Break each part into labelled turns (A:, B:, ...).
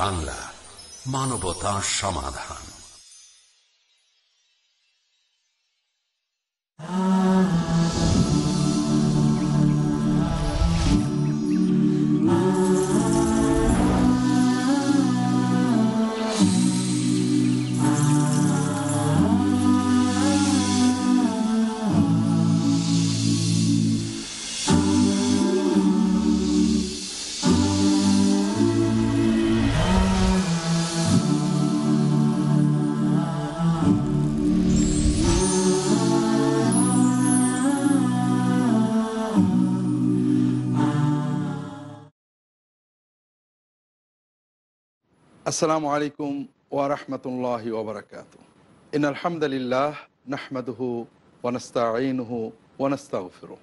A: বাংলা মানবতা সমাধান
B: আসসালামু আলাইকুম ওয়ারহমতুল্লাহ ওবরাকাত ইন আলহামদুলিল্লাহ নাহমাদহু ওয়ানস্তাইনহু ওয়ানস্তাগফিরু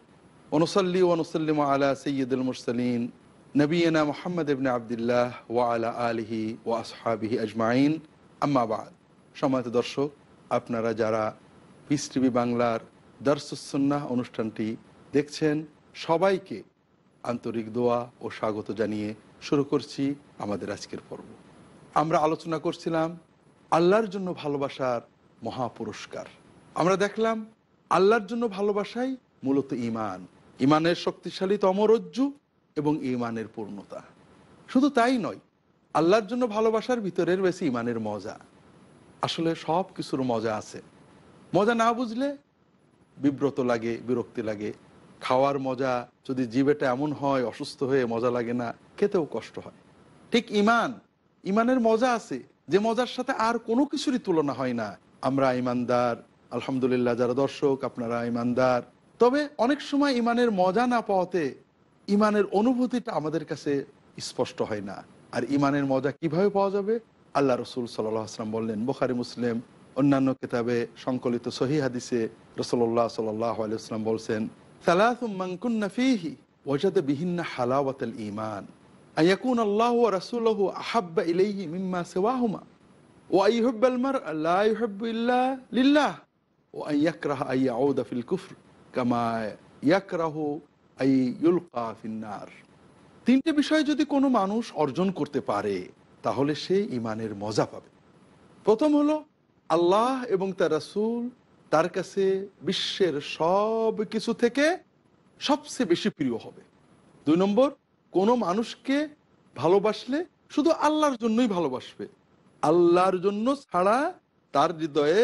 B: ওনসল্লি ওনুসলিম আলা সৈয়দুল মুরসালিন নবীনা মোহাম্মদ ইবনে আবদুল্লাহ ওয়া আলা আলহি ওয়া আসহাবিহি আজমাইন আম্মাবাদ সময়ত দর্শক আপনারা যারা পিস টিভি বাংলার দর্শসুন্না অনুষ্ঠানটি দেখছেন সবাইকে আন্তরিক দোয়া ও স্বাগত জানিয়ে শুরু করছি আমাদের আজকের পর্ব আমরা আলোচনা করছিলাম আল্লাহর জন্য ভালোবাসার মহাপুরস্কার আমরা দেখলাম আল্লাহর জন্য ভালোবাসাই মূলত ইমান ইমানের শক্তিশালী তমরজ্জু এবং ইমানের পূর্ণতা শুধু তাই নয় আল্লাহর জন্য ভালোবাসার ভিতরের বেশি ইমানের মজা আসলে সব কিছুর মজা আছে মজা না বুঝলে বিব্রত লাগে বিরক্তি লাগে খাওয়ার মজা যদি জীবেটা এমন হয় অসুস্থ হয়ে মজা লাগে না খেতেও কষ্ট হয় ঠিক ইমান ইমানের মজা আছে যে মজার সাথে আর কোনো কিছুরই তুলনা হয় না আমরা ইমানদার আলহামদুলিল্লাহ যারা দর্শক আপনারা ইমানদার তবে অনেক সময় ইমানের মজা না পাওয়াতে ইমানের অনুভূতিটা আমাদের কাছে স্পষ্ট হয় না আর ইমানের মজা কিভাবে পাওয়া যাবে আল্লাহ রসুল সাল্লাহ আসলাম বললেন বোখারি মুসলিম অন্যান্য কিতাবে সংকলিত সহি হাদিসে রসল্লাহ সাল্লাহ আলিয়া বলছেন সালাহ মাঙ্কুন্না ফিহি ওজাদ হালাওয়াত ইমান আয়াকুন আল্লাহ রাসুল্লাহ আহাব্বা ইলাইহি মিম্মা সেওয়াহুমা ও আইহব্বাল মার আল্লাহ ইহবুল্লাহ লিল্লাহ ও আইয়াকরাহ আইয়া ঔদা ফিল কুফর কামায় ইয়াকরাহ আই ইউলকা ফিন্নার তিনটে বিষয় যদি কোনো মানুষ অর্জন করতে পারে তাহলে সে ইমানের মজা পাবে প্রথম হলো আল্লাহ এবং তার রাসুল তার কাছে বিশ্বের সব কিছু থেকে সবচেয়ে বেশি প্রিয় হবে দুই নম্বর কোনো মানুষকে ভালোবাসলে শুধু আল্লাহর জন্যই ভালোবাসবে আল্লাহর জন্য ছাড়া তার হৃদয়ে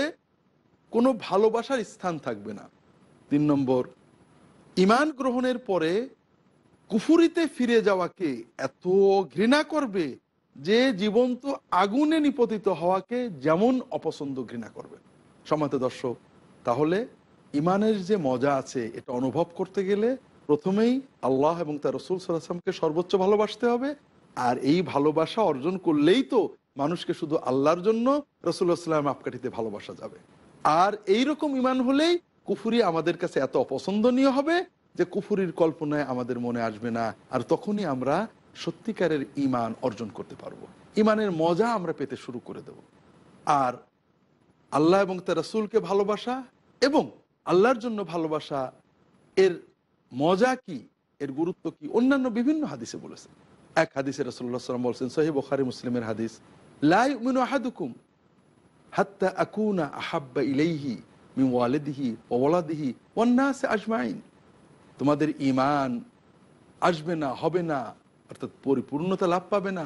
B: কোনো ভালোবাসার স্থান থাকবে না তিন নম্বর ইমান গ্রহণের পরে কুফুরিতে ফিরে যাওয়াকে এত ঘৃণা করবে যে জীবন্ত আগুনে নিপতিত হওয়াকে যেমন অপছন্দ ঘৃণা করবে সমাতে দর্শক তাহলে ইমানের যে মজা আছে এটা অনুভব করতে গেলে প্রথমেই আল্লাহ এবং তার রসুল সাল্লাহামকে সর্বোচ্চ ভালোবাসতে হবে আর এই ভালোবাসা অর্জন করলেই তো মানুষকে শুধু আল্লাহর জন্য রসুল্লাহাম আপকাঠিতে ভালোবাসা যাবে আর এই রকম ইমান হলেই কুফুরি আমাদের কাছে এত অপছন্দনীয় হবে যে কুফুরির কল্পনায় আমাদের মনে আসবে না আর তখনই আমরা সত্যিকারের ইমান অর্জন করতে পারবো ইমানের মজা আমরা পেতে শুরু করে দেব আর আল্লাহ এবং তার রসুলকে ভালোবাসা এবং আল্লাহর জন্য ভালোবাসা এর মজা কি এর গুরুত্ব কি অন্যান্য বিভিন্ন হাদিসে বলেছেন এক হাদিসে রসল্লা সাল্লাম বলছেন সহি বখারি মুসলিমের হাদিস লাই মিনু আহাদুকুম হাত্তা আকুনা আহাব্বা ইলেহি মি ওয়ালেদিহি ওয়ালাদিহি অন্যাসে আজমাইন তোমাদের ইমান আসবে না হবে না অর্থাৎ পরিপূর্ণতা লাভ পাবে না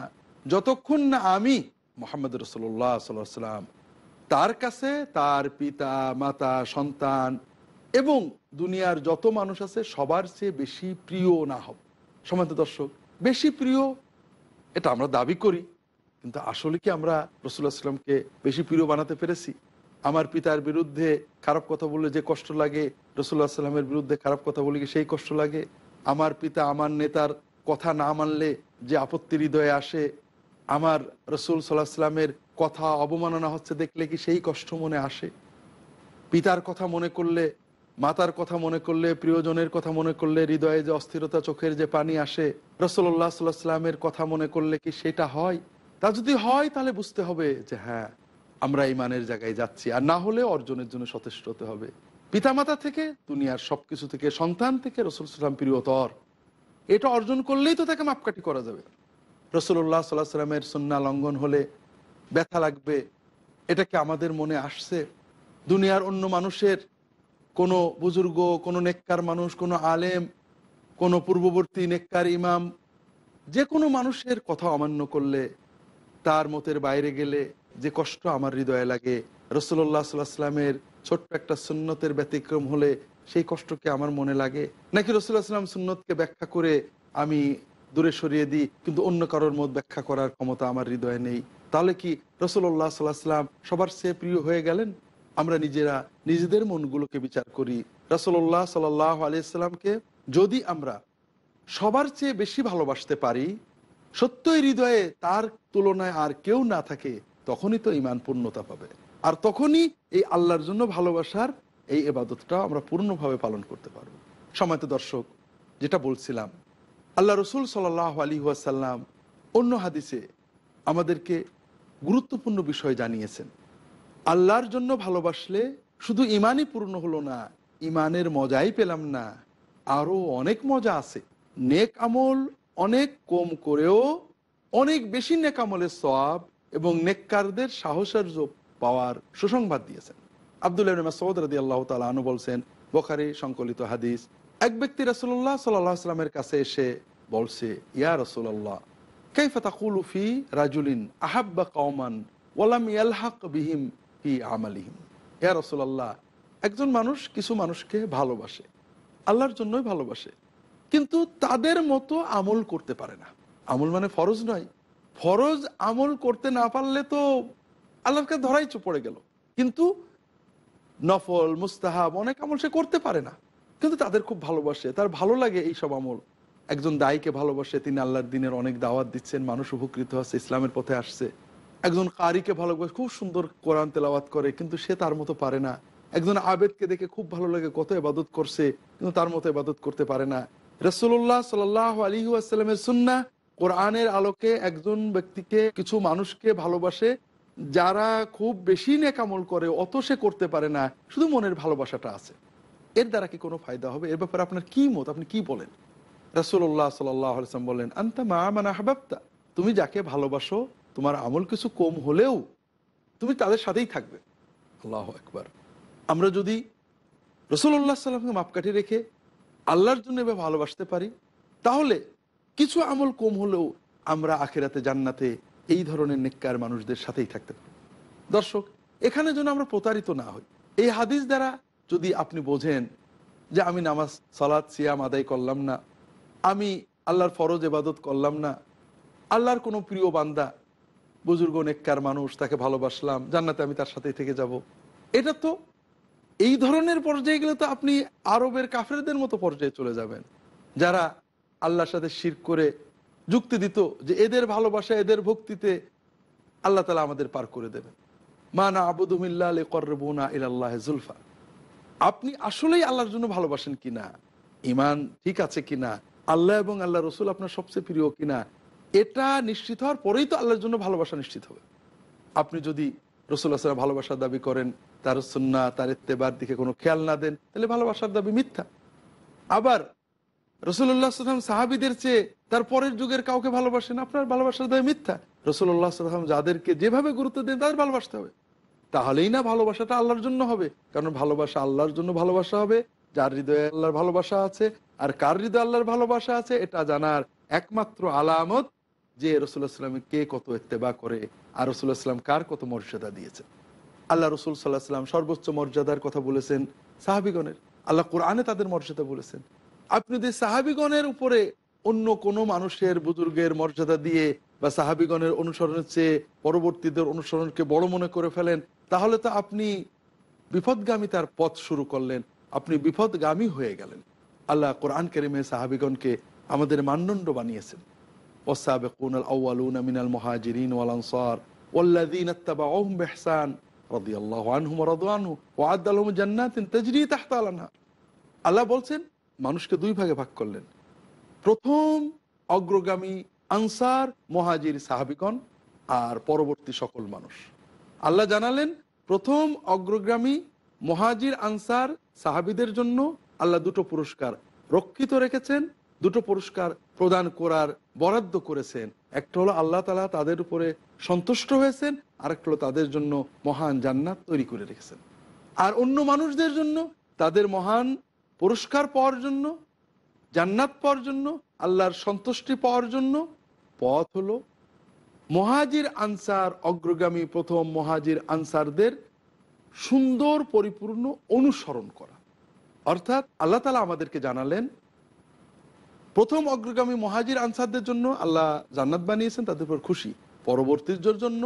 B: যতক্ষণ না আমি মোহাম্মদ রসল্লাহ সাল্লাম তার কাছে তার পিতা মাতা সন্তান এবং দুনিয়ার যত মানুষ আছে সবার চেয়ে বেশি প্রিয় না হব সমান্ত দর্শক বেশি প্রিয় এটা আমরা দাবি করি কিন্তু আসলে কি আমরা রসুল্লাহ সাল্লামকে বেশি প্রিয় বানাতে পেরেছি আমার পিতার বিরুদ্ধে খারাপ কথা বললে যে কষ্ট লাগে রসুল্লাহ সাল্লামের বিরুদ্ধে খারাপ কথা বলি সেই কষ্ট লাগে আমার পিতা আমার নেতার কথা না মানলে যে আপত্তি হৃদয়ে আসে আমার রসুল সাল্লাহ সাল্লামের কথা অবমাননা হচ্ছে দেখলে কি সেই কষ্ট মনে আসে পিতার কথা মনে করলে মাতার কথা মনে করলে প্রিয়জনের কথা মনে করলে হৃদয়ে যে অস্থিরতা চোখের যে পানি আসে রসল্লাহ সাল্লাহামের কথা মনে করলে কি সেটা হয় তা যদি হয় তাহলে বুঝতে হবে যে হ্যাঁ আমরা ইমানের জায়গায় যাচ্ছি আর না হলে অর্জনের জন্য সচেষ্ট হতে হবে পিতামাতা থেকে দুনিয়ার সবকিছু থেকে সন্তান থেকে রসুল সাল্লাম প্রিয়তর এটা অর্জন করলেই তো তাকে মাপকাঠি করা যাবে রসুল্লাহ সাল্লাহ সাল্লামের সন্না লঙ্ঘন হলে ব্যথা লাগবে এটাকে আমাদের মনে আসছে দুনিয়ার অন্য মানুষের কোনো বুজুর্গ কোনো নেককার মানুষ কোনো আলেম কোনো পূর্ববর্তী নেককার ইমাম যে কোনো মানুষের কথা অমান্য করলে তার মতের বাইরে গেলে যে কষ্ট আমার হৃদয়ে লাগে রসুল্লাহ সাল্লাহামের ছোট্ট একটা সুন্নতের ব্যতিক্রম হলে সেই কষ্টকে আমার মনে লাগে নাকি রসুল্লাহ সাল্লাম সুন্নতকে ব্যাখ্যা করে আমি দূরে সরিয়ে দিই কিন্তু অন্য কারোর মত ব্যাখ্যা করার ক্ষমতা আমার হৃদয়ে নেই তাহলে কি রসুল্লাহ সাল্লাহ সাল্লাম সবার সে প্রিয় হয়ে গেলেন আমরা নিজেরা নিজেদের মনগুলোকে বিচার করি রাসল্লাহ সাল্লাহ আলিয়াকে যদি আমরা সবার চেয়ে বেশি ভালোবাসতে পারি সত্যই হৃদয়ে তার তুলনায় আর কেউ না থাকে তখনই তো ইমান পূর্ণতা পাবে আর তখনই এই আল্লাহর জন্য ভালোবাসার এই এবাদতটা আমরা পূর্ণভাবে পালন করতে পারব সময়ত দর্শক যেটা বলছিলাম আল্লাহ রসুল সাল্লাহ আলী ওয়াসাল্লাম অন্য হাদিসে আমাদেরকে গুরুত্বপূর্ণ বিষয় জানিয়েছেন আল্লাহর জন্য ভালোবাসলে শুধু ইমানই পূর্ণ হলো না ইমানের মজাই পেলাম না আরও অনেক মজা আছে নেক আমল অনেক কম করেও অনেক বেশি নেক আমলের সব এবং নেককারদের সাহসার্য পাওয়ার সুসংবাদ দিয়েছেন আবদুল্লাহ সৌদ রাদি আল্লাহ তালু বলছেন বোখারি সংকলিত হাদিস এক ব্যক্তি রসুল্লাহ সাল্লামের কাছে এসে বলছে ইয়া রসুল্লাহ কাইফা তাকুলুফি রাজুলিন আহাব্বা কওমান ওয়ালাম ইয়ালহাক বিহিম ফি আমালিহিম ইয়া রসোল্লাহ একজন মানুষ কিছু মানুষকে ভালোবাসে আল্লাহর জন্যই ভালোবাসে কিন্তু তাদের মতো আমল করতে পারে না আমল মানে ফরজ নয় ফরজ আমল করতে না পারলে তো আল্লাহকে কাছে ধরাই পড়ে গেল কিন্তু নফল মুস্তাহাব অনেক আমল সে করতে পারে না কিন্তু তাদের খুব ভালোবাসে তার ভালো লাগে এই সব আমল একজন দায়ীকে ভালোবাসে তিনি আল্লাহর দিনের অনেক দাওয়াত দিচ্ছেন মানুষ উপকৃত হচ্ছে ইসলামের পথে আসছে একজন কারিকে ভালোবাসে খুব সুন্দর কোরআন তেলাওয়াত করে কিন্তু সে তার মতো পারে না একজন আবেদকে দেখে খুব ভালো লাগে কত এবাদত করছে কিন্তু তার মতো এবাদত করতে পারে না রসুল্লাহ সাল আলী আসসালামের সুন্না কোরআনের আলোকে একজন ব্যক্তিকে কিছু মানুষকে ভালোবাসে যারা খুব বেশি নেকামল করে অত সে করতে পারে না শুধু মনের ভালোবাসাটা আছে এর দ্বারা কি কোনো ফায়দা হবে এর ব্যাপারে আপনার কি মত আপনি কি বলেন রাসুল্লাহ সাল্লাম বললেন আন্তা মা মানে আহবাবতা তুমি যাকে ভালোবাসো তোমার আমল কিছু কম হলেও তুমি তাদের সাথেই থাকবে আল্লাহ একবার আমরা যদি রসুল্লাহ সাল্লামকে মাপকাঠি রেখে আল্লাহর জন্য এভাবে ভালোবাসতে পারি তাহলে কিছু আমল কম হলেও আমরা আখেরাতে জান্নাতে এই ধরনের নেককার মানুষদের সাথেই থাকতে পারি দর্শক এখানে যেন আমরা প্রতারিত না হই এই হাদিস দ্বারা যদি আপনি বোঝেন যে আমি নামাজ সালাদ সিয়াম আদায় করলাম না আমি আল্লাহর ফরজ এবাদত করলাম না আল্লাহর কোনো প্রিয় বান্দা বুজুর্গ নেককার মানুষ তাকে ভালোবাসলাম জান্নাতে আমি তার সাথেই থেকে যাব। এটা তো এই ধরনের পর্যায়ে গেলে তো আপনি আরবের কাফেরদের মতো পর্যায়ে চলে যাবেন যারা আল্লাহর সাথে শির করে যুক্তি দিত যে এদের ভালোবাসা এদের ভক্তিতে আল্লাহ তালা আমাদের পার করে দেবেন মা না আবুদুমিল্লা আলী ইল্লাহ জুলফা আপনি আসলেই আল্লাহর জন্য ভালোবাসেন কিনা ইমান ঠিক আছে কিনা আল্লাহ এবং আল্লাহ রসুল আপনার সবচেয়ে প্রিয় কিনা এটা নিশ্চিত হওয়ার পরেই তো আল্লাহর জন্য ভালোবাসা নিশ্চিত হবে আপনি যদি রসুল্লাহ সাল্লাম ভালোবাসার দাবি করেন তার সুন্না তার এত্তেবার দিকে কোনো খেয়াল না দেন তাহলে ভালোবাসার দাবি মিথ্যা আবার রসুল্লাহ সাল্লাম সাহাবিদের চেয়ে তার পরের যুগের কাউকে ভালোবাসেন আপনার ভালোবাসার দাবি মিথ্যা রসুল্লাহ সাল্লাম যাদেরকে যেভাবে গুরুত্ব দেন তাদের ভালোবাসতে হবে তাহলেই না ভালোবাসাটা আল্লাহর জন্য হবে কারণ ভালোবাসা আল্লাহর জন্য ভালোবাসা হবে যার হৃদয়ে আল্লাহর ভালোবাসা আছে আর কার হৃদয় আল্লাহর ভালোবাসা আছে এটা জানার একমাত্র আলামত যে রসুল্লাহ সাল্লামে কে কত এত্তেবা করে আর রসুল্লাহ সাল্লাম কার কত মর্যাদা দিয়েছেন আল্লাহ রসুল সাল্লাহ সাল্লাম সর্বোচ্চ মর্যাদার কথা বলেছেন সাহাবিগণের আল্লাহ কোরআনে তাদের মর্যাদা বলেছেন আপনি যদি সাহাবিগণের উপরে অন্য কোনো মানুষের বুজুর্গের মর্যাদা দিয়ে বা সাহাবিগণের অনুসরণের চেয়ে পরবর্তীদের অনুসরণকে বড় মনে করে ফেলেন তাহলে তো আপনি বিপদগামী তার পথ শুরু করলেন আপনি বিপদগামী হয়ে গেলেন আল্লাহ কোরআন কেরিমে সাহাবিগণকে আমাদের মানদণ্ড বানিয়েছেন ওসাবেকুন আউআলুন মিনাল মহাজিরিন ওয়াল আনসার والذين اتبعوهم بإحسان رضي الله عنهم ورضوا عنه وعد لهم جنات تجري تحت الانهار আল্লাহ বলছেন মানুষকে দুই ভাগে ভাগ করলেন প্রথম অগ্রগামী আনসার মহাজির সাহাবিগণ আর পরবর্তী সকল মানুষ আল্লাহ জানালেন প্রথম অগ্রগামী মহাজির আনসার সাহাবিদের জন্য আল্লাহ দুটো পুরস্কার রক্ষিত রেখেছেন দুটো পুরস্কার প্রদান করার বরাদ্দ করেছেন একটা হলো আল্লাহ তালা তাদের উপরে সন্তুষ্ট হয়েছেন আরেকটা হলো তাদের জন্য মহান জান্নাত তৈরি করে রেখেছেন আর অন্য মানুষদের জন্য তাদের মহান পুরস্কার পাওয়ার জন্য জান্নাত পাওয়ার জন্য আল্লাহর সন্তুষ্টি পাওয়ার জন্য পথ হলো মহাজির আনসার অগ্রগামী প্রথম মহাজির আনসারদের সুন্দর পরিপূর্ণ অনুসরণ করা অর্থাৎ আল্লাহ তালা আমাদেরকে জানালেন প্রথম অগ্রগামী মহাজির আনসারদের জন্য আল্লাহ জান্নাত বানিয়েছেন তাদের উপর খুশি পরবর্তীর জন্য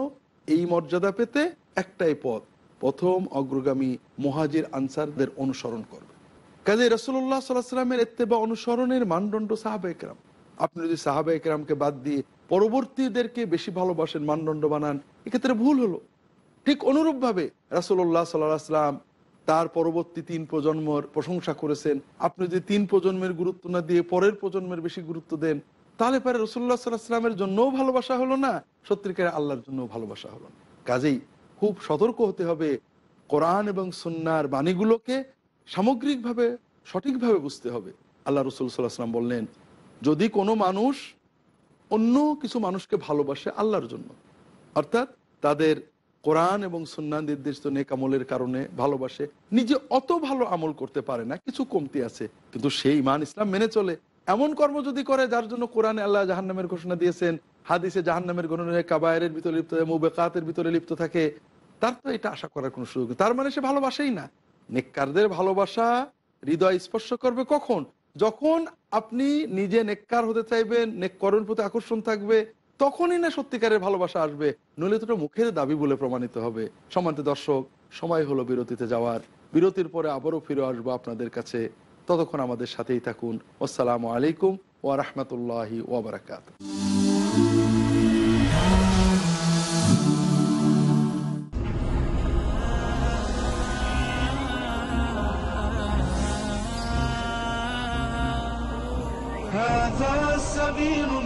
B: এই মর্যাদা পেতে একটাই পথ প্রথম অগ্রগামী মহাজির আনসারদের অনুসরণ করবে কাজে রসুল্লাহ এত্তে বা অনুসরণের মানদণ্ড সাহাবা একরাম আপনি যদি সাহাবা একরামকে বাদ দিয়ে পরবর্তীদেরকে বেশি ভালোবাসেন মানদণ্ড বানান এক্ষেত্রে ভুল হলো ঠিক অনুরূপভাবে রাসুল্লাহ সাল্লাহ আসলাম তার পরবর্তী তিন প্রজন্মর প্রশংসা করেছেন আপনি যদি তিন প্রজন্মের গুরুত্ব না দিয়ে পরের প্রজন্মের বেশি গুরুত্ব দেন তাহলে পরে রসুল্লাহ সাল্লাহামের জন্যও ভালোবাসা হলো না সত্যিকার আল্লাহর জন্যও ভালোবাসা হলো না কাজেই খুব সতর্ক হতে হবে কোরআন এবং সন্ন্যার বাণীগুলোকে সামগ্রিকভাবে সঠিকভাবে বুঝতে হবে আল্লাহ রসুল সাল্লাহাম বললেন যদি কোনো মানুষ অন্য কিছু মানুষকে ভালোবাসে আল্লাহর জন্য অর্থাৎ তাদের কোরআন এবং সন্ন্যান নির্দেশিত নেকামলের কারণে ভালোবাসে নিজে অত ভালো আমল করতে পারে না কিছু কমতি আছে কিন্তু সেই ইমান ইসলাম মেনে চলে এমন কর্ম যদি করে যার জন্য কোরআনে আল্লাহ জাহান্নামের ঘোষণা দিয়েছেন হাদিসে জাহান্নামের গণনে কাবায়ের ভিতরে লিপ্ত মুবেকাতের ভিতরে লিপ্ত থাকে তার তো এটা আশা করার কোনো সুযোগ তার মানে সে ভালোবাসেই না নেককারদের ভালোবাসা হৃদয় স্পর্শ করবে কখন যখন আপনি নিজে নেককার হতে চাইবেন নেককরণ প্রতি আকর্ষণ থাকবে তখনই না সত্যিকারের ভালোবাসা আসবে নইলে তোটা মুখের দাবি বলে প্রমাণিত হবে সমান্ত দর্শক সময় হলো বিরতিতে যাওয়ার বিরতির পরে আবারও ফিরে আসবো আপনাদের কাছে ততক্ষণ আমাদের সাথেই থাকুন আসসালাম আলাইকুম ও রাহমাতুল্লাহি ওবরাকাত বারাকাত هذا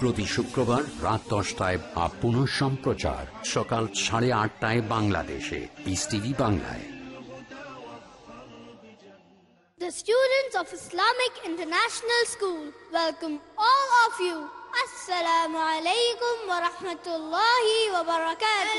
A: প্রতি শুক্রবার রাত দশটায় বা পুনঃ সম্প্রচার সকাল সাড়ে আটটায় বাংলাদেশে পিস টিভি বাংলায় The students of Islamic International School welcome all of you. Assalamu alaikum wa rahmatullahi wa barakatuh.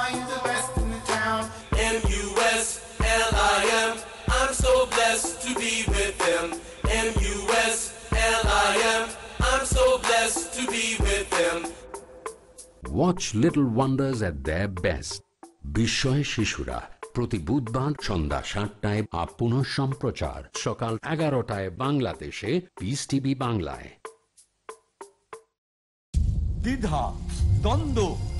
A: find
B: the best in the town.
A: M U S L I M. I'm so blessed to be with them. M U S L I M. I'm so
B: blessed to be with them.
A: Watch Little Wonders at their best. বিস্ময় শিশুরা প্রতি বুধবার সন্ধ্যা সাতটায় আপন সম্প্রচার সকাল এগারোটায় বাংলাদেশে পিস টিভি বাংলায়
B: দ্বিধা দ্বন্দ্ব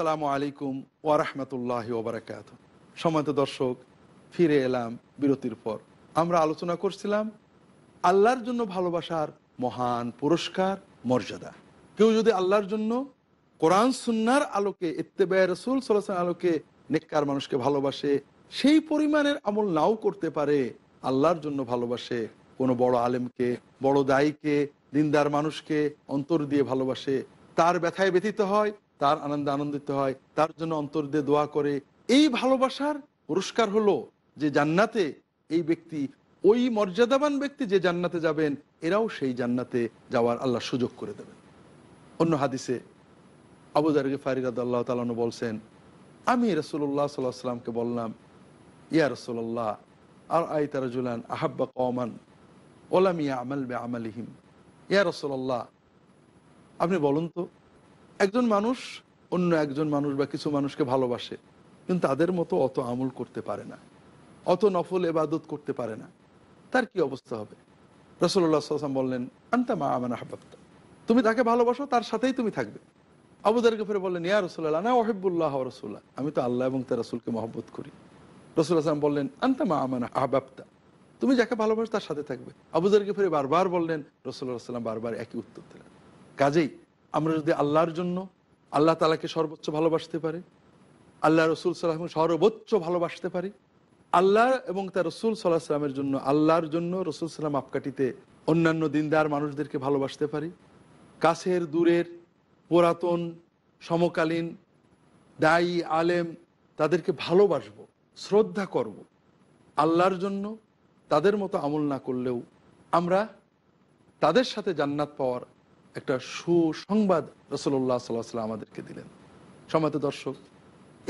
B: আসসালামু আলাইকুম ওয়ারহমতুল্লাহ ওবরাকাত সময়ত দর্শক ফিরে এলাম বিরতির পর আমরা আলোচনা করছিলাম আল্লাহর জন্য ভালোবাসার মহান পুরস্কার মর্যাদা কেউ যদি আল্লাহর জন্য কোরআন সুন্নার আলোকে ইত্তেবায় রসুল সাল্লাহ আলোকে নেককার মানুষকে ভালোবাসে সেই পরিমাণের আমল নাও করতে পারে আল্লাহর জন্য ভালোবাসে কোনো বড় আলেমকে বড় দায়ীকে দিনদার মানুষকে অন্তর দিয়ে ভালোবাসে তার ব্যথায় ব্যথিত হয় তার আনন্দে আনন্দিত হয় তার জন্য অন্তর দিয়ে দোয়া করে এই ভালোবাসার পুরস্কার হলো যে জান্নাতে এই ব্যক্তি ওই মর্যাদাবান ব্যক্তি যে জান্নাতে যাবেন এরাও সেই জান্নাতে যাওয়ার আল্লাহ সুযোগ করে দেবেন অন্য হাদিসে আবুদার ফারিরাদ আল্লাহ তালন বলছেন আমি রসুল্লাহ সাল্লাহ সাল্লামকে বললাম ইয়া রসুল্লাহ আর আই তারাজুলান আহাব্বা কমান ওলাম ইয়া আমাল বে আমলিহিম ইয়া রসুল্লাহ আপনি বলুন তো একজন মানুষ অন্য একজন মানুষ বা কিছু মানুষকে ভালোবাসে কিন্তু তাদের মতো অত আমল করতে পারে না অত নফল এবাদত করতে পারে না তার কি অবস্থা হবে রসল্লা সাল্লাম বললেন আনতা মা আমান আহবাবতা তুমি তাকে ভালোবাসো তার সাথেই তুমি থাকবে আবুদার গফরে বললেন ইয়া রসুল্লাহ না ওহেবুল্লাহ রসুল্লাহ আমি তো আল্লাহ এবং তার রসুলকে মহব্বত করি রসুল বললেন আন্তা মা আমান আহবাবতা তুমি যাকে ভালোবাসো তার সাথে থাকবে আবুদার গফরে বারবার বললেন রসুল্লাহ সাল্লাম বারবার একই উত্তর দিলেন কাজেই আমরা যদি আল্লাহর জন্য আল্লাহ তালাকে সর্বোচ্চ ভালোবাসতে পারি আল্লাহ রসুল সাল্লামকে সর্বোচ্চ ভালোবাসতে পারি আল্লাহ এবং তার রসুল সাল্লাহ সাল্লামের জন্য আল্লাহর জন্য রসুল সাল্লাম আপকাটিতে অন্যান্য দিনদার মানুষদেরকে ভালোবাসতে পারি কাছের দূরের পুরাতন সমকালীন দায়ী আলেম তাদেরকে ভালোবাসব শ্রদ্ধা করব আল্লাহর জন্য তাদের মতো আমল না করলেও আমরা তাদের সাথে জান্নাত পাওয়ার একটা সুসংবাদ রসল্লাহ সাল্লাহ আমাদেরকে দিলেন সমাজ দর্শক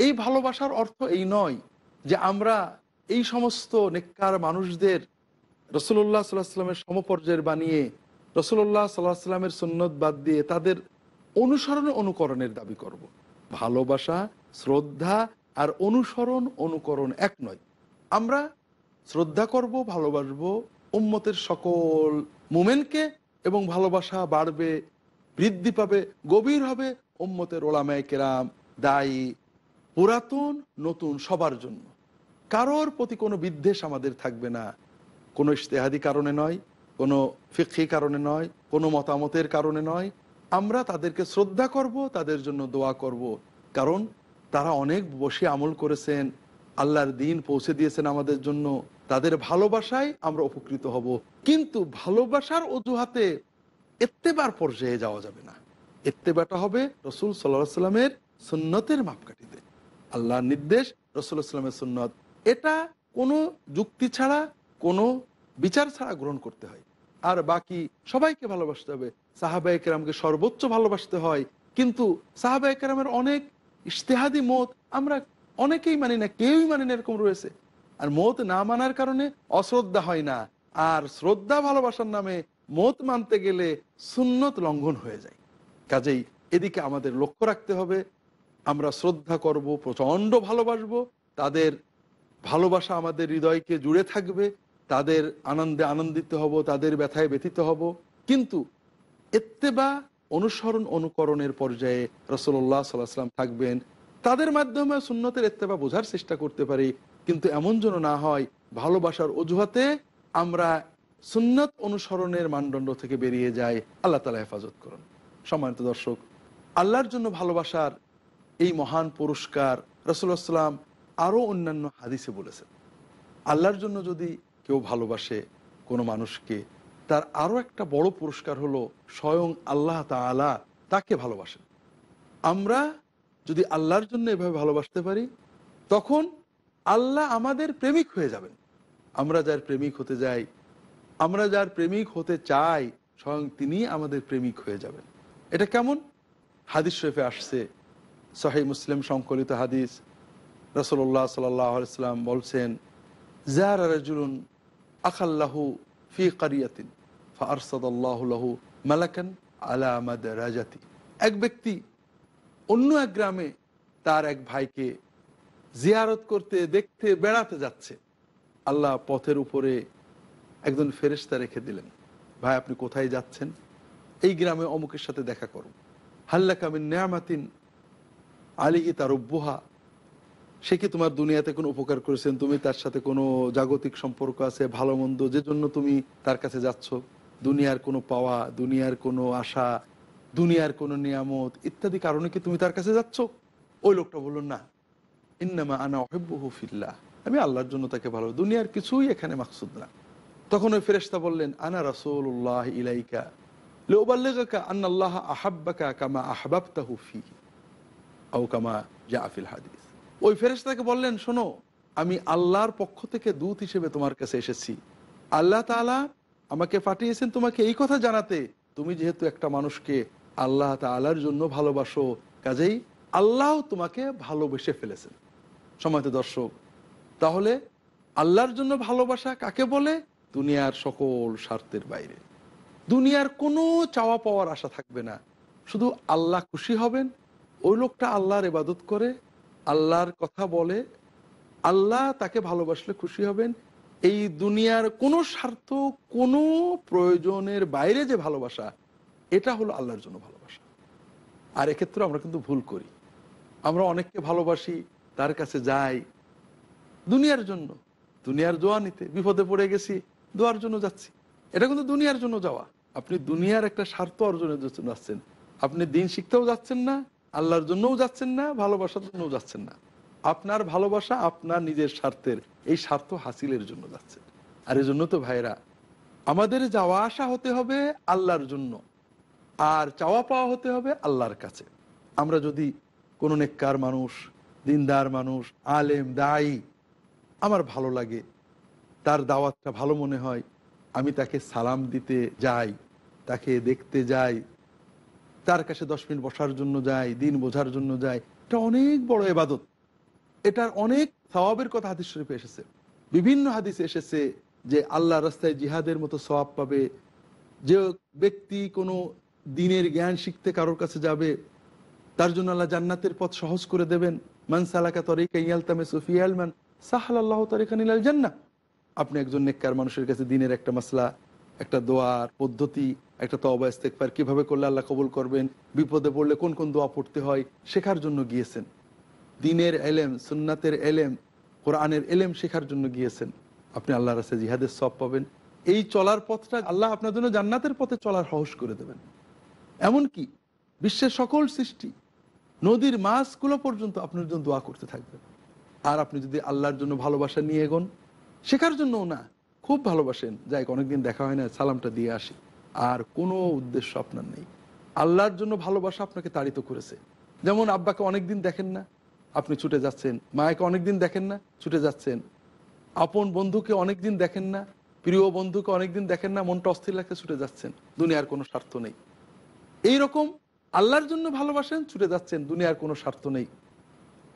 B: এই ভালোবাসার অর্থ এই নয় যে আমরা এই সমস্ত নেককার মানুষদের রসুল্লাহ সাল্লাহ সাল্লামের সমপর্যায়ের বানিয়ে রসুল্লাহ সাল্লাহ সাল্লামের সুন্নত বাদ দিয়ে তাদের অনুসরণে অনুকরণের দাবি করব। ভালোবাসা শ্রদ্ধা আর অনুসরণ অনুকরণ এক নয় আমরা শ্রদ্ধা করব ভালোবাসবো উম্মতের সকল মুমেনকে এবং ভালোবাসা বাড়বে বৃদ্ধি পাবে গভীর হবে ওম্মতের ওলামায় কেরাম দায়ী পুরাতন নতুন সবার জন্য কারোর প্রতি কোনো বিদ্বেষ আমাদের থাকবে না কোনো ইশতেহাদি কারণে নয় কোনো ফিক্ষি কারণে নয় কোনো মতামতের কারণে নয় আমরা তাদেরকে শ্রদ্ধা করব তাদের জন্য দোয়া করব কারণ তারা অনেক বসে আমল করেছেন আল্লাহর দিন পৌঁছে দিয়েছেন আমাদের জন্য তাদের ভালোবাসায় আমরা উপকৃত হব কিন্তু ভালোবাসার অজুহাতে এত্তেবার পর্যায়ে যাওয়া যাবে না এত্তেবাটা হবে রসুল সাল্লাহ সাল্লামের সুন্নতের মাপকাঠিতে আল্লাহর নির্দেশ রসুল্লাহ সাল্লামের সুন্নত এটা কোনো যুক্তি ছাড়া কোনো বিচার ছাড়া গ্রহণ করতে হয় আর বাকি সবাইকে ভালোবাসতে হবে সাহাবা একরামকে সর্বোচ্চ ভালোবাসতে হয় কিন্তু সাহাবা একরামের অনেক ইশতেহাদি মত আমরা অনেকেই মানে না কেউই মানে না এরকম রয়েছে আর মত না মানার কারণে অশ্রদ্ধা হয় না আর শ্রদ্ধা ভালোবাসার নামে মত মানতে গেলে সুন্নত লঙ্ঘন হয়ে যায় কাজেই এদিকে আমাদের লক্ষ্য রাখতে হবে আমরা শ্রদ্ধা করব প্রচণ্ড ভালোবাসবো তাদের ভালোবাসা আমাদের হৃদয়কে জুড়ে থাকবে তাদের আনন্দে আনন্দিত হব তাদের ব্যথায় ব্যথিত হব কিন্তু বা অনুসরণ অনুকরণের পর্যায়ে রসল্লাহ সাল্লাহ সাল্লাম থাকবেন তাদের মাধ্যমে সুন্নতের এত্তেবা বোঝার চেষ্টা করতে পারি কিন্তু এমন যেন না হয় ভালোবাসার অজুহাতে আমরা সুন্নত অনুসরণের মানদণ্ড থেকে বেরিয়ে যাই আল্লাহ তালা হেফাজত করুন সম্মানিত দর্শক আল্লাহর জন্য ভালোবাসার এই মহান পুরস্কার রসুলাম আরও অন্যান্য হাদিসে বলেছেন আল্লাহর জন্য যদি কেউ ভালোবাসে কোনো মানুষকে তার আরও একটা বড় পুরস্কার হলো স্বয়ং আল্লাহ তালা তাকে ভালোবাসেন আমরা যদি আল্লাহর জন্য এভাবে ভালোবাসতে পারি তখন আল্লাহ আমাদের প্রেমিক হয়ে যাবেন আমরা যার প্রেমিক হতে যাই আমরা যার প্রেমিক হতে চাই স্বয়ং তিনি আমাদের প্রেমিক হয়ে যাবেন এটা কেমন হাদিস শরীফে আসছে সাহি মুসলিম সংকলিত হাদিস রসল্লাহ সাল্লাম বলছেন জাহারা রাজুলুন আখাল্লাহু ফি কারিয়াতিন ফা লাহু মালাকান আলা আমাদের রাজাতি এক ব্যক্তি অন্য এক গ্রামে তার এক ভাইকে জিয়ারত করতে দেখতে বেড়াতে যাচ্ছে আল্লাহ পথের উপরে একজন ফেরিস্তা রেখে দিলেন ভাই আপনি কোথায় যাচ্ছেন এই গ্রামে অমুকের সাথে দেখা করুন হাল্লা কামিন নেয়ামাতিন আলিহি তার অব্যহা সে কি তোমার দুনিয়াতে কোনো উপকার করেছেন তুমি তার সাথে কোনো জাগতিক সম্পর্ক আছে ভালো মন্দ যে জন্য তুমি তার কাছে যাচ্ছ দুনিয়ার কোনো পাওয়া দুনিয়ার কোনো আশা দুনিয়ার কোনো নিয়ামত ইত্যাদি কারণে কি তুমি তার কাছে যাচ্ছ ওই লোকটা বলল না ইন্নামা আনা অহেব্যহু ফিল্লাহ আমি আল্লাহর জন্য তাকে ভালো দুনিয়ার কিছুই এখানে মাকসুদ না তখন ওই ফেরেস্তা বললেন আনা উল্লাহ ইলাইকা লোবাল্লেগা আন্নাল্লাহ আহাব্বাকা কামা আহবাবতাহু ফি আও কামা জাফিল হাদিস ওই ফেরেস্তাকে বললেন শোনো আমি আল্লাহর পক্ষ থেকে দূত হিসেবে তোমার কাছে এসেছি আল্লাহ তালা আমাকে পাঠিয়েছেন তোমাকে এই কথা জানাতে তুমি যেহেতু একটা মানুষকে আল্লাহ তালার জন্য ভালোবাসো কাজেই আল্লাহ তোমাকে ভালোবেসে ফেলেছেন সময়ত দর্শক তাহলে আল্লাহর জন্য ভালোবাসা কাকে বলে দুনিয়ার সকল স্বার্থের বাইরে দুনিয়ার কোনো চাওয়া পাওয়ার আশা থাকবে না শুধু আল্লাহ খুশি হবেন ওই লোকটা আল্লাহর ইবাদত করে আল্লাহর কথা বলে আল্লাহ তাকে ভালোবাসলে খুশি হবেন এই দুনিয়ার কোনো স্বার্থ কোনো প্রয়োজনের বাইরে যে ভালোবাসা এটা হলো আল্লাহর জন্য ভালোবাসা আর এক্ষেত্রে আমরা কিন্তু ভুল করি আমরা অনেককে ভালোবাসি তার কাছে যাই দুনিয়ার জন্য দুনিয়ার দোয়া নিতে বিপদে পড়ে গেছি দোয়ার জন্য যাচ্ছি এটা কিন্তু দুনিয়ার জন্য যাওয়া আপনি দুনিয়ার একটা স্বার্থ অর্জনের জন্য যাচ্ছেন আপনি দিন শিখতেও যাচ্ছেন না আল্লাহর জন্যও যাচ্ছেন না ভালোবাসার জন্যও যাচ্ছেন না আপনার ভালোবাসা আপনার নিজের স্বার্থের এই স্বার্থ হাসিলের জন্য যাচ্ছেন আর এজন্য তো ভাইরা আমাদের যাওয়া আসা হতে হবে আল্লাহর জন্য আর চাওয়া পাওয়া হতে হবে আল্লাহর কাছে আমরা যদি কোনো নেককার মানুষ দিনদার মানুষ আলেম দায়ী আমার ভালো লাগে তার দাওয়াতটা ভালো মনে হয় আমি তাকে সালাম দিতে যাই তাকে দেখতে যাই তার কাছে দশ মিনিট বসার জন্য যাই দিন বোঝার জন্য যাই এটা অনেক বড় এবাদত এটার অনেক সবাবের কথা হাদিস শরীফে এসেছে বিভিন্ন হাদিস এসেছে যে আল্লাহ রাস্তায় জিহাদের মতো সবাব পাবে যে ব্যক্তি কোনো দিনের জ্ঞান শিখতে কারোর কাছে যাবে তার জন্য আল্লাহ জান্নাতের পথ সহজ করে দেবেন মান সালাকা তরিকা ইয়ালতামে সুফিয়ালমান সাহাল আল্লাহ তরিকা জান্না আপনি একজন নেককার মানুষের কাছে দিনের একটা মাসলা একটা দোয়ার পদ্ধতি একটা তবা ইস্তেকবার কীভাবে করলে আল্লাহ কবুল করবেন বিপদে পড়লে কোন কোন দোয়া পড়তে হয় শেখার জন্য গিয়েছেন দিনের এলেম সুন্নাতের এলেম কোরআনের এলেম শেখার জন্য গিয়েছেন আপনি আল্লাহর কাছে জিহাদের সব পাবেন এই চলার পথটা আল্লাহ আপনার জন্য জান্নাতের পথে চলার সাহস করে দেবেন এমনকি বিশ্বের সকল সৃষ্টি নদীর মাছগুলো পর্যন্ত আপনার জন্য দোয়া করতে থাকবে আর আপনি যদি আল্লাহর জন্য ভালোবাসা নিয়ে এগোন শেখার জন্যও না খুব ভালোবাসেন যাই অনেকদিন দেখা হয় না সালামটা দিয়ে আসি আর কোনো উদ্দেশ্য আপনার নেই আল্লাহর জন্য ভালোবাসা আপনাকে তাড়িত করেছে যেমন আব্বাকে অনেকদিন দেখেন না আপনি ছুটে যাচ্ছেন মায়াকে অনেকদিন দেখেন না ছুটে যাচ্ছেন আপন বন্ধুকে অনেকদিন দেখেন না প্রিয় বন্ধুকে অনেকদিন দেখেন না মনটা অস্থির লাগছে ছুটে যাচ্ছেন দুনিয়ার কোনো স্বার্থ নেই এই রকম আল্লাহর জন্য ভালোবাসেন ছুটে যাচ্ছেন দুনিয়ার কোনো স্বার্থ নেই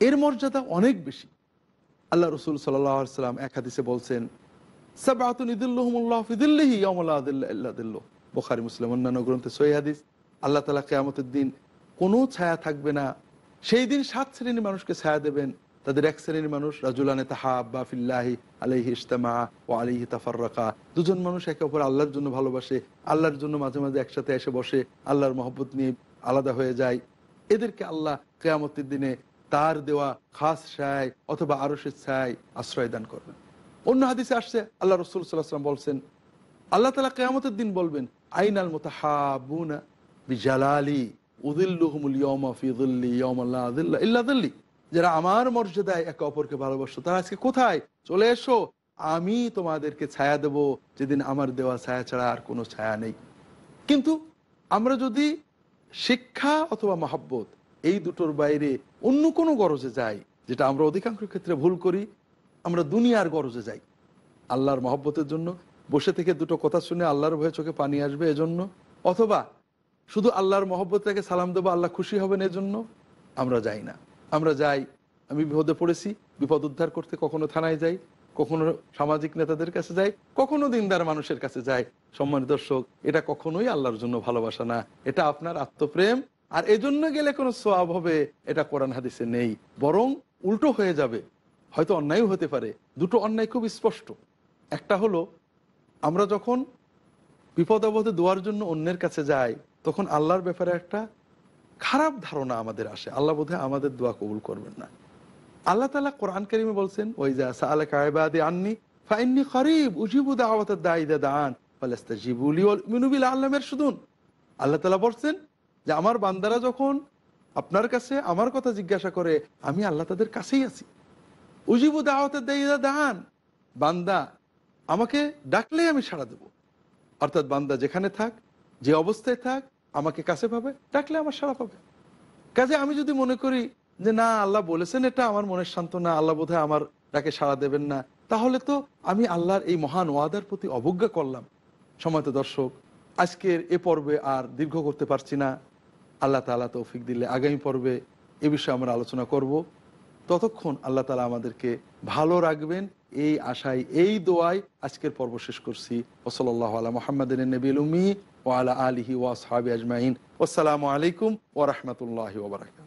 B: এর মর্যাদা অনেক বেশি আল্লাহ রসুল সাল্লাম এক হাদিসে বলছেন বোখারি মুসলিম অন্যান্য গ্রন্থে সহি হাদিস আল্লাহ তালা কেয়ামতের দিন কোনো ছায়া থাকবে না সেই দিন সাত শ্রেণীর মানুষকে ছায়া দেবেন তাদের এক শ্রেণীর মানুষ আনে তাহা আব্বা ফিল্লাহি আলহি ইস্তামা ও আলিহি তাফাররাকা দুজন মানুষ একে অপর আল্লাহর জন্য ভালোবাসে আল্লাহর জন্য মাঝে মাঝে একসাথে এসে বসে আল্লাহর মহব্বত নিয়ে আলাদা হয়ে যায় এদেরকে আল্লাহ কেয়ামতের দিনে তার দেওয়া খাস সায় অথবা আরসের ছায় আশ্রয় দান করবেন অন্য হাদিসে আসছে আল্লাহ রসুল সাল্লাহাম বলছেন আল্লাহ তালা কেয়ামতের দিন বলবেন আইনাল মতো হাবুনা বিজালালি উদিল্লুহমুল ইয়ম ফিদুল্লি ইয়মাল্লাহ ইল্লা যারা আমার মর্যাদায় একে অপরকে ভালোবাসো তারা আজকে কোথায় চলে এসো আমি তোমাদেরকে ছায়া দেব যেদিন আমার দেওয়া ছায়া ছাড়া আর কোনো ছায়া নেই কিন্তু আমরা যদি শিক্ষা অথবা মহাব্বত এই দুটোর বাইরে অন্য কোনো গরজে যাই যেটা আমরা অধিকাংশ ক্ষেত্রে ভুল করি আমরা দুনিয়ার গরজে যাই আল্লাহর মহব্বতের জন্য বসে থেকে দুটো কথা শুনে আল্লাহর ভয়ে চোখে পানি আসবে এজন্য অথবা শুধু আল্লাহর মহব্বতটাকে সালাম দেবো আল্লাহ খুশি হবেন এজন্য আমরা যাই না আমরা যাই আমি বিপদে পড়েছি বিপদ উদ্ধার করতে কখনো থানায় যাই কখনো সামাজিক নেতাদের কাছে যাই কখনো দিনদার মানুষের কাছে যাই সম্মানিত দর্শক এটা কখনোই আল্লাহর জন্য ভালোবাসা না এটা আপনার আত্মপ্রেম আর এজন্য গেলে কোনো সোয়াব হবে এটা কোরআন হাদিসে নেই বরং উল্টো হয়ে যাবে হয়তো অন্যায়ও হতে পারে দুটো অন্যায় খুব স্পষ্ট একটা হলো আমরা যখন বিপদ আপদে দোয়ার জন্য অন্যের কাছে যাই তখন আল্লাহর ব্যাপারে একটা খারাপ ধারণা আমাদের আসে আল্লাহ বোধহয় আমাদের দোয়া কবুল করবেন না আল্লাহ তালা কোরআন করিমে বলছেন ওই যা সাহা কায়বাদে আননি ফাইননি খরিব উজিবুদা আওয়াতের দায়দা দান ফালাস্তা জিবুলি মিনুবিল আল্লামের শুধুন আল্লাহ তালা বলছেন যে আমার বান্দারা যখন আপনার কাছে আমার কথা জিজ্ঞাসা করে আমি আল্লাহ তাদের কাছেই আছি উজিবু দাওয়াতের দায়দা দান বান্দা আমাকে ডাকলেই আমি সাড়া দেব অর্থাৎ বান্দা যেখানে থাক যে অবস্থায় থাক আমাকে কাছে পাবে ডাকলে আমার সারা পাবে কাজে আমি যদি মনে করি যে না আল্লাহ বলেছেন এটা আমার মনের শান্ত না আল্লাহ বোধহয় আমার তাকে সাড়া দেবেন না তাহলে তো আমি আল্লাহর এই মহান ওয়াদার প্রতি অবজ্ঞা করলাম সময়ত দর্শক আজকের এ পর্বে আর দীর্ঘ করতে পারছি না আল্লাহ তালা তৌফিক দিলে আগামী পর্বে এ বিষয়ে আমরা আলোচনা করব ততক্ষণ আল্লাহ তালা আমাদেরকে ভালো রাখবেন এই আশায় এই দোয়ায় আজকের পর্ব শেষ করছি ওসল আল্লাহ আলা মোহাম্মদিন নবীল উমি وعلى آله وأصحابه أجمعين والسلام عليكم ورحمة الله وبركاته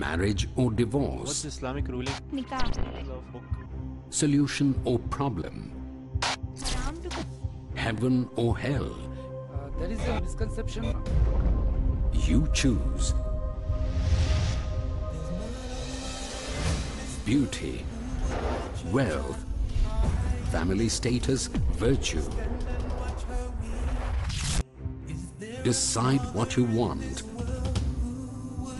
A: marriage or divorce, What's Islamic ruling? solution or problem, heaven or hell. Uh, there is a misconception. You choose beauty, wealth, family status, virtue. Decide what you want